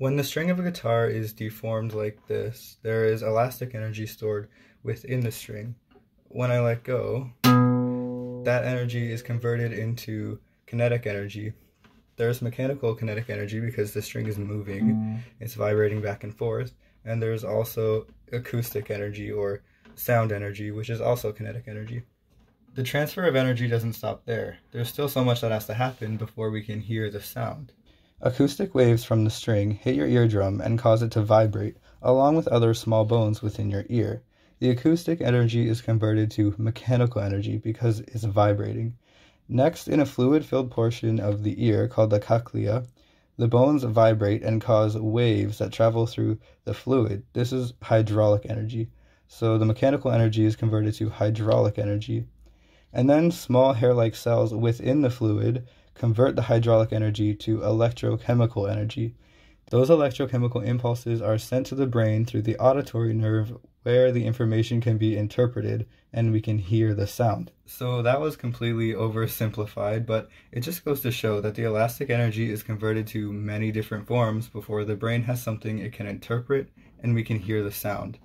When the string of a guitar is deformed like this, there is elastic energy stored within the string. When I let go, that energy is converted into kinetic energy. There's mechanical kinetic energy because the string is moving, mm. it's vibrating back and forth, and there's also acoustic energy or sound energy, which is also kinetic energy. The transfer of energy doesn't stop there. There's still so much that has to happen before we can hear the sound. Acoustic waves from the string hit your eardrum and cause it to vibrate, along with other small bones within your ear. The acoustic energy is converted to mechanical energy because it's vibrating. Next, in a fluid filled portion of the ear called the cochlea, the bones vibrate and cause waves that travel through the fluid. This is hydraulic energy. So the mechanical energy is converted to hydraulic energy and then small hair like cells within the fluid convert the hydraulic energy to electrochemical energy. Those electrochemical impulses are sent to the brain through the auditory nerve where the information can be interpreted and we can hear the sound. So that was completely oversimplified, but it just goes to show that the elastic energy is converted to many different forms before the brain has something it can interpret and we can hear the sound.